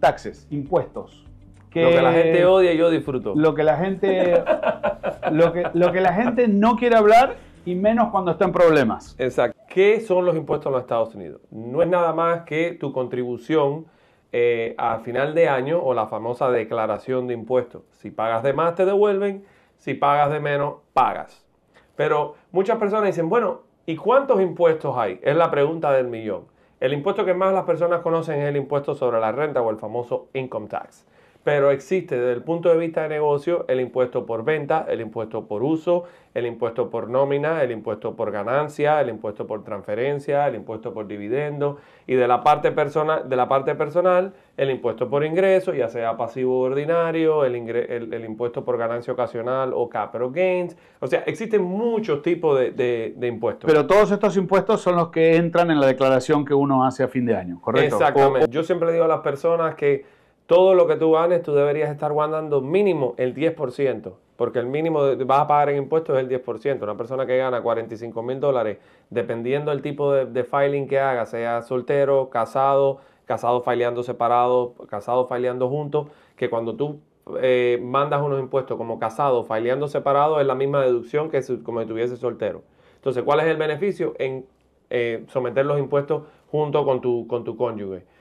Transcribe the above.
taxes, impuestos. Que lo que la gente odia, y yo disfruto. Lo que la gente, lo que, la gente no quiere hablar y menos cuando está en problemas. Exacto. ¿Qué son los impuestos en los Estados Unidos? No es nada más que tu contribución eh, a final de año o la famosa declaración de impuestos. Si pagas de más, te devuelven. Si pagas de menos, pagas. Pero muchas personas dicen, bueno, ¿y cuántos impuestos hay? Es la pregunta del millón. El impuesto que más las personas conocen es el impuesto sobre la renta o el famoso income tax. Pero existe desde el punto de vista de negocio el impuesto por venta, el impuesto por uso, el impuesto por nómina, el impuesto por ganancia, el impuesto por transferencia, el impuesto por dividendo y de la parte personal, de la parte personal el impuesto por ingreso, ya sea pasivo ordinario, el, el, impuesto por ganancia ocasional o capital gains. O sea, existen muchos tipos de, impuestos. Pero todos estos impuestos son los que entran en la declaración que uno hace a fin de año, ¿correcto? Exactamente. Yo siempre digo a las personas que todo lo que tú ganes, tú deberías estar guardando mínimo el 10%, porque el mínimo que vas a pagar en impuestos es el 10%. Una persona que gana 45 mil dólares, dependiendo del tipo de, filing que haga, sea soltero, casado, casado fileando separado, casado fileando junto, que cuando tú eh, mandas unos impuestos como casado, fileando separado, es la misma deducción que si, como si tuviese soltero. Entonces, ¿cuál es el beneficio en eh, someter los impuestos junto con tu, con tu cónyuge?